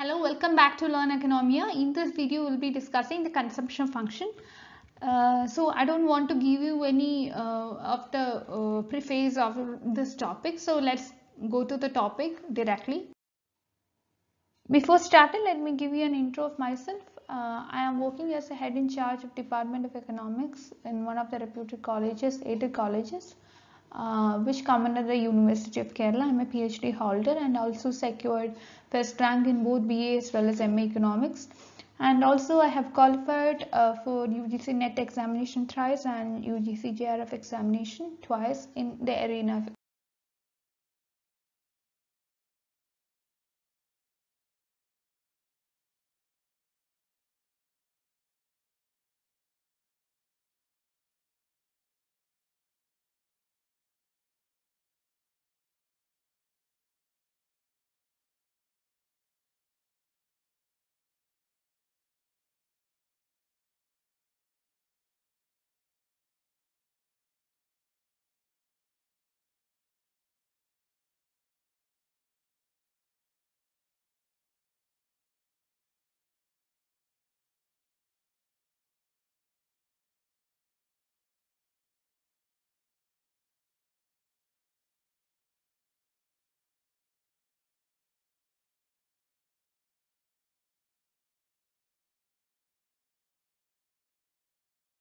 Hello, welcome back to Learn Economia. In this video, we'll be discussing the consumption function. Uh, so I don't want to give you any uh, of the uh, preface of this topic. So let's go to the topic directly. Before starting, let me give you an intro of myself. Uh, I am working as a head in charge of Department of Economics in one of the reputed colleges, aided colleges uh, which under the University of Kerala. I'm a PhD holder and also secured first rank in both BA as well as MA Economics. And also I have qualified uh, for UGC NET examination thrice and UGC JRF examination twice in the arena